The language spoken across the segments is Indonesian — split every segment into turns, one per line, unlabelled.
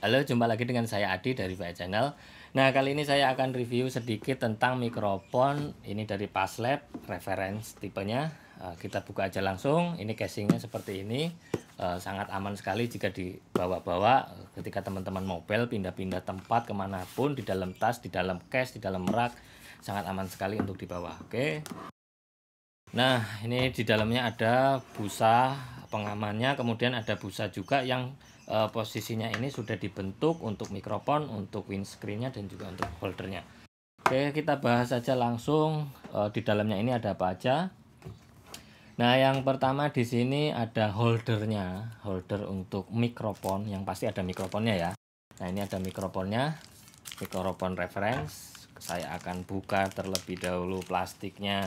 Halo, jumpa lagi dengan saya Adi dari VA Channel. Nah, kali ini saya akan review sedikit tentang mikrofon ini dari Paslab, reference tipenya. Eh, kita buka aja langsung. Ini casingnya seperti ini. Eh, sangat aman sekali jika dibawa-bawa ketika teman-teman mobil pindah-pindah tempat kemanapun di dalam tas, di dalam case, di dalam rak. Sangat aman sekali untuk dibawa. Oke. Nah, ini di dalamnya ada busa pengamannya kemudian ada busa juga yang e, posisinya ini sudah dibentuk untuk mikrofon untuk windscreennya dan juga untuk holdernya oke kita bahas saja langsung e, di dalamnya ini ada apa aja nah yang pertama di sini ada holdernya holder untuk mikrofon yang pasti ada mikrofonnya ya nah ini ada mikrofonnya mikrofon reference saya akan buka terlebih dahulu plastiknya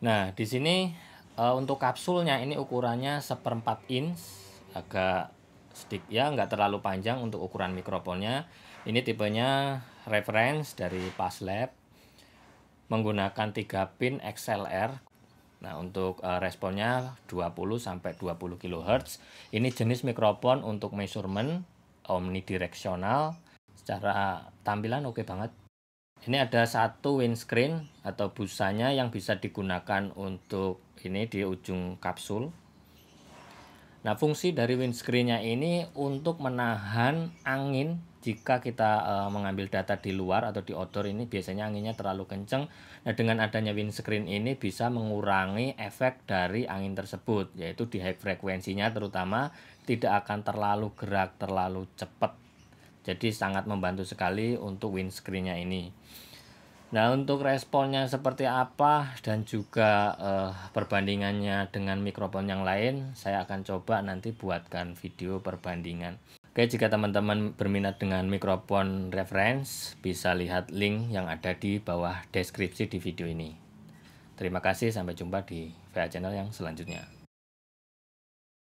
nah di sini uh, untuk kapsulnya ini ukurannya seperempat inch agak sedikit ya nggak terlalu panjang untuk ukuran mikrofonnya ini tipenya reference dari Paslab menggunakan 3 pin XLR Nah untuk uh, responnya 20 sampai 20 kHz ini jenis mikrofon untuk measurement omnidirectional secara tampilan oke okay banget ini ada satu windscreen atau busanya yang bisa digunakan untuk ini di ujung kapsul nah fungsi dari windscreennya ini untuk menahan angin jika kita e, mengambil data di luar atau di outdoor ini biasanya anginnya terlalu kenceng nah dengan adanya windscreen ini bisa mengurangi efek dari angin tersebut yaitu di high frekuensinya terutama tidak akan terlalu gerak terlalu cepat jadi sangat membantu sekali untuk windscreennya ini. Nah untuk responnya seperti apa dan juga eh, perbandingannya dengan mikrofon yang lain saya akan coba nanti buatkan video perbandingan. Oke jika teman-teman berminat dengan mikrofon reference bisa lihat link yang ada di bawah deskripsi di video ini. Terima kasih sampai jumpa di VA channel yang selanjutnya.